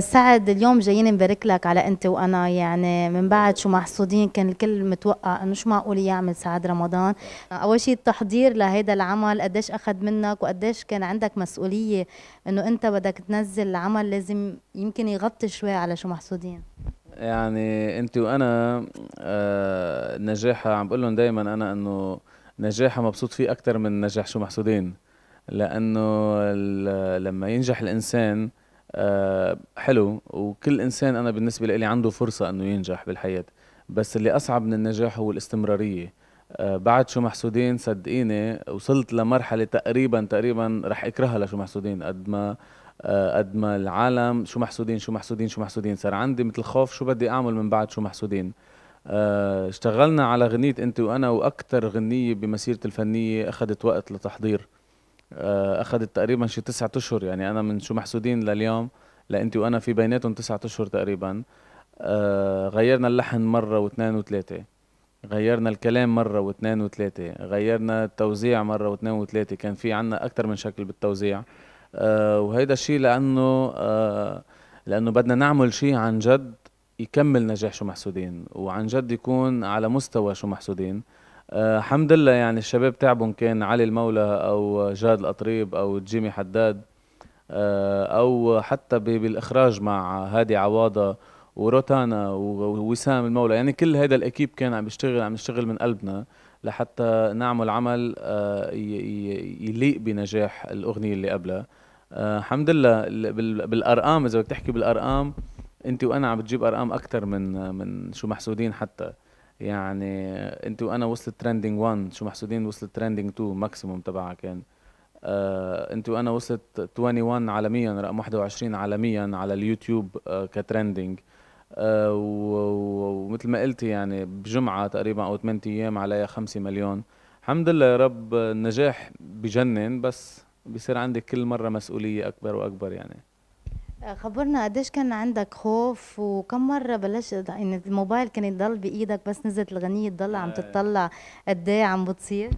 سعد اليوم جايين نبارك لك على انت وانا يعني من بعد شو محسودين كان الكل متوقع انه شو معقول يعمل سعد رمضان اول شيء التحضير لهذا العمل قديش اخذ منك وقديش كان عندك مسؤوليه انه انت بدك تنزل العمل لازم يمكن يغطي شوي على شو محسودين يعني انت وانا آه نجاحها عم بقول لهم دائما انا انه نجاحها مبسوط فيه اكثر من نجاح شو محسودين لانه لما ينجح الانسان آه، حلو وكل انسان انا بالنسبه لي عنده فرصه انه ينجح بالحياه بس اللي اصعب من النجاح هو الاستمراريه آه، بعد شو محسودين صدقيني وصلت لمرحله تقريبا تقريبا رح اكرهها لشو محسودين قد ما آه، قد ما العالم شو محسودين شو محسودين شو محسودين صار عندي مثل خوف شو بدي اعمل من بعد شو محسودين اشتغلنا على غنية انت وانا واكثر غنية بمسيرتي الفنية اخذت وقت لتحضير آه، اخذت تقريبا شي تسعة اشهر يعني انا من شو محسودين لليوم لانت وانا في بيناتهم تسعة اشهر تقريبا آه، غيرنا اللحن مره واثنين وثلاثه غيرنا الكلام مرة واثنين وثلاثة غيرنا التوزيع مرة واثنين وثلاثة كان في عنا أكثر من شكل بالتوزيع آه، وهيدا الشيء لأنه لأنه بدنا نعمل شيء عن جد يكمل نجاح شو محسودين وعن جد يكون على مستوى شو محسودين الحمد آه، لله يعني الشباب تعبهم كان علي المولى او جاد القطريب او جيمي حداد آه، او حتى بالاخراج مع هادي عواضه وروتانا ووسام المولى يعني كل هذا الاكيب كان عم يشتغل عم يشتغل من قلبنا لحتى نعمل عمل آه، يليق بنجاح الاغنيه اللي قبلها الحمد لله بالارقام اذا بدك تحكي بالارقام انت وانا عم بتجيب ارقام اكثر من من شو محسودين حتى يعني انت وانا وصلت ترندنج 1 شو محسودين وصلت ترندنج 2 ماكسيموم تبعها كان آه انت وانا وصلت 21 عالميا رقم 21 عالميا على اليوتيوب آه كترندنج آه ومثل ما قلتي يعني بجمعه تقريبا او 8 ايام عليها 5 مليون الحمد لله يا رب النجاح بجنن بس بصير عندك كل مره مسؤوليه اكبر واكبر يعني خبرنا قديش كان عندك خوف وكم مرة بلشت يعني الموبايل كان يضل بإيدك بس نزلت الغنية تضل عم آه. تطلع قد ايه عم بتصير؟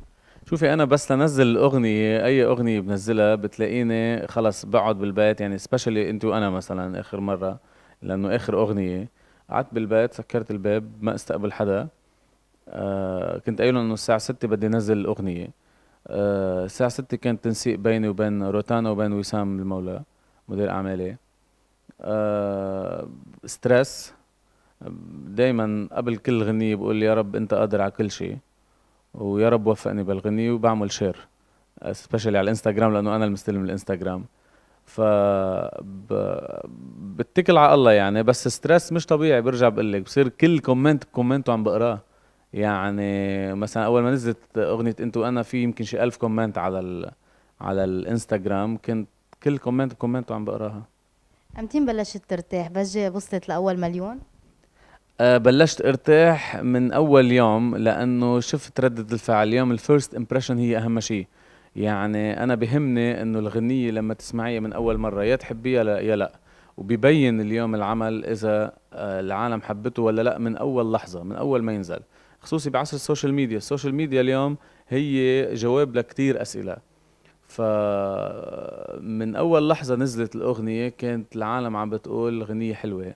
شوفي انا بس لنزل الاغنيه اي اغنيه بنزلها بتلاقيني خلص بقعد بالبيت يعني سبيشلي انت وانا مثلا اخر مره لانه اخر اغنيه قعدت بالبيت سكرت الباب ما استقبل حدا آه كنت قايل انه الساعه 6 بدي انزل الاغنيه آه الساعه 6 كان تنسيق بيني وبين روتانا وبين وسام المولى مدير اعمالي ستريس آه، دايما قبل كل غنية بقول يا رب انت قادر على كل شيء ويا رب وفقني بالغنية وبعمل شير سبيشلي على الانستغرام لانه انا المستلم الانستغرام ف بتكل على الله يعني بس ستريس مش طبيعي برجع بقول لك بصير كل كومنت كومنت وعم بقراه يعني مثلا اول ما نزلت اغنيه انت وانا في يمكن شي ألف كومنت على ال... على الانستغرام كنت كل كومنت كومنت وعم بقراها امتين بلشت ترتاح بس وصلت لاول مليون أه بلشت ارتاح من اول يوم لانه شفت ردة الفعل اليوم الفيرست امبريشن هي اهم شيء يعني انا بهمني انه الغنيه لما تسمعيها من اول مره يا تحبيها لا يا لا وبيبين اليوم العمل اذا آه، العالم حبته ولا لا من اول لحظه من اول ما ينزل خصوصي بعصر السوشيال ميديا السوشيال ميديا اليوم هي جواب لكتير اسئله فمن اول لحظه نزلت الاغنيه كانت العالم عم بتقول غنيه حلوه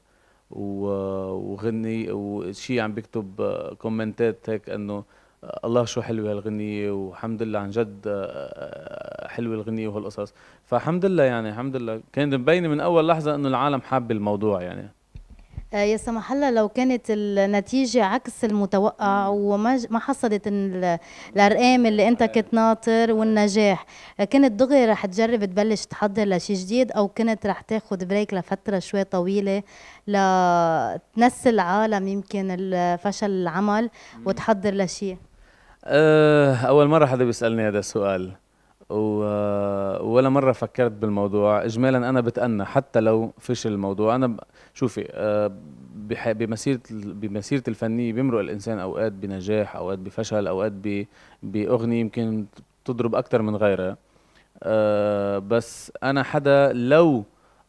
وغني وشي عم بيكتب كومنتات هيك انه الله شو حلوه هالغنيه وحمد لله عن جد آه، آه، حلوه الغنيه وهالقصص فالحمد لله يعني الحمد لله كانت مبينه من اول لحظه انه العالم حابه الموضوع يعني آه، يا سمح الله لو كانت النتيجة عكس المتوقع وما ما حصلت الأرقام اللي أنت كنت ناطر والنجاح آه، كانت دغري رح تجرب تبلش تحضر لشي جديد أو كنت رح تاخذ بريك لفترة شوي طويلة لتنسي العالم يمكن فشل العمل وتحضر لشي آه، أول مرة حدا بيسألني هذا السؤال ولا مره فكرت بالموضوع اجمالا انا بتأنى حتى لو فشل الموضوع انا ب... شوفي آه، بمسيره بمسيره الفنيه بيمرق الانسان اوقات بنجاح اوقات بفشل اوقات ب... باغنيه يمكن تضرب اكثر من غيرها آه، بس انا حدا لو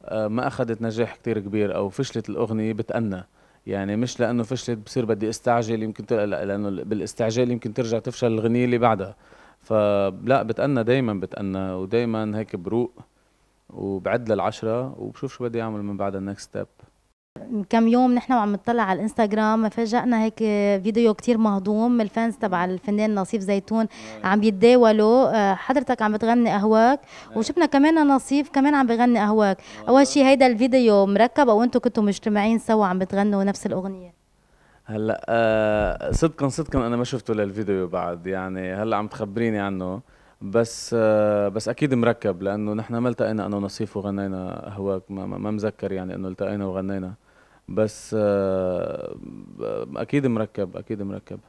آه، ما اخذت نجاح كتير كبير او فشلت الاغنيه بتأنى يعني مش لانه فشلت بصير بدي استعجل يمكن تل... لانه بالاستعجال يمكن ترجع تفشل الغنيه اللي بعدها فلا بتأنى دايما بتأنى ودايما هيك بروق وبعد للعشرة وبشوف شو بدي أعمل من بعد النكست ستيب من كم يوم نحن وعم نطلع على الانستغرام فاجئنا هيك فيديو كتير مهضوم الفانز تبع الفنان نصيف زيتون عم بيتداولوا آه، حضرتك عم بتغني قهواك وشفنا كمان نصيف كمان عم بغني قهواك آه. اول شيء هيدا الفيديو مركب او انتم كنتوا مجتمعين سوا عم بتغنوا نفس الاغنيه هلا آه صدقا صدقا انا ما شفته للفيديو بعد يعني هلا عم تخبريني عنه بس آه بس اكيد مركب لانه نحن ما التقينا انا ونصيف وغنينا هواك ما, ما مذكر يعني انه التقينا وغنينا بس آه اكيد مركب اكيد مركب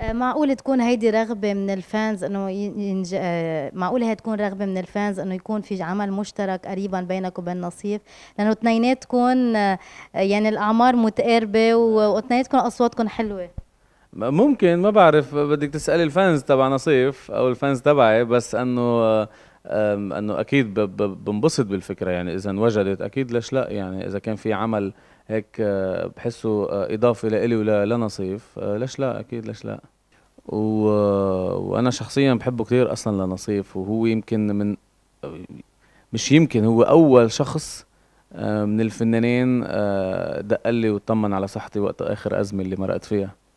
آه، معقول تكون هيدي رغبة من الفانز انه ينج... آه، معقول هي تكون رغبة من الفانز انه يكون في عمل مشترك قريبا بينك وبين نصيف لانه اثنيناتكم آه، يعني الاعمار متقاربة واثنيناتكم اصواتكم حلوة ممكن ما بعرف بدك تسالي الفانز تبع نصيف او الفانز تبعي بس انه انه اكيد بنبسط بالفكره يعني اذا وجدت اكيد ليش لا يعني اذا كان في عمل هيك أه، بحسه أه، اضافه لإلي ولنصيف أه، ليش لا اكيد ليش لا و... وانا شخصيا بحبه كثير اصلا لنصيف وهو يمكن من مش يمكن هو اول شخص من الفنانين دق لي وطمن على صحتي وقت اخر ازمه اللي مرقت فيها